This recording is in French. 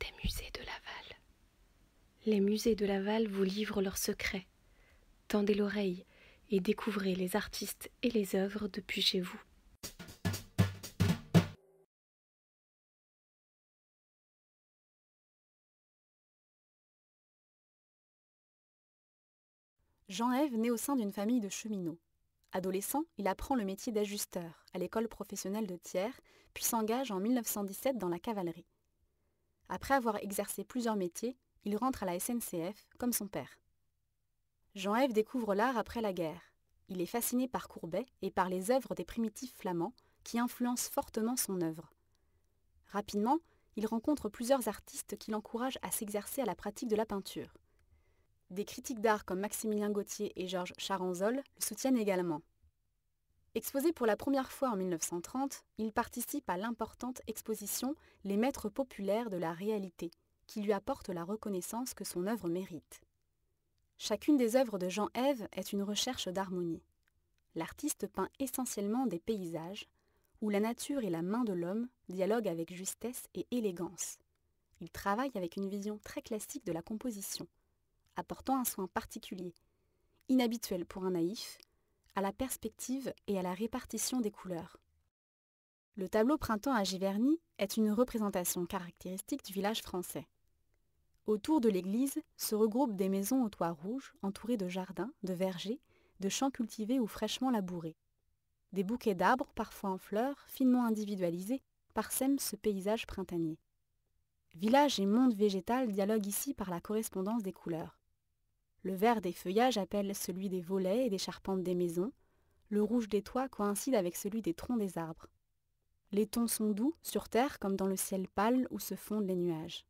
des musées de Laval. Les musées de Laval vous livrent leurs secrets. Tendez l'oreille et découvrez les artistes et les œuvres depuis chez vous. Jean-Ève naît au sein d'une famille de cheminots. Adolescent, il apprend le métier d'ajusteur à l'école professionnelle de Thiers, puis s'engage en 1917 dans la cavalerie. Après avoir exercé plusieurs métiers, il rentre à la SNCF, comme son père. Jean-Ève découvre l'art après la guerre. Il est fasciné par Courbet et par les œuvres des primitifs flamands qui influencent fortement son œuvre. Rapidement, il rencontre plusieurs artistes qui l'encouragent à s'exercer à la pratique de la peinture. Des critiques d'art comme Maximilien Gauthier et Georges Charanzol le soutiennent également. Exposé pour la première fois en 1930, il participe à l'importante exposition Les maîtres populaires de la réalité, qui lui apporte la reconnaissance que son œuvre mérite. Chacune des œuvres de Jean Ève est une recherche d'harmonie. L'artiste peint essentiellement des paysages, où la nature et la main de l'homme dialoguent avec justesse et élégance. Il travaille avec une vision très classique de la composition, apportant un soin particulier, inhabituel pour un naïf, à la perspective et à la répartition des couleurs. Le tableau Printemps à Giverny est une représentation caractéristique du village français. Autour de l'église se regroupent des maisons aux toits rouges entourées de jardins, de vergers, de champs cultivés ou fraîchement labourés. Des bouquets d'arbres, parfois en fleurs, finement individualisés, parsèment ce paysage printanier. Village et monde végétal dialoguent ici par la correspondance des couleurs. Le vert des feuillages appelle celui des volets et des charpentes des maisons. Le rouge des toits coïncide avec celui des troncs des arbres. Les tons sont doux, sur terre comme dans le ciel pâle où se fondent les nuages.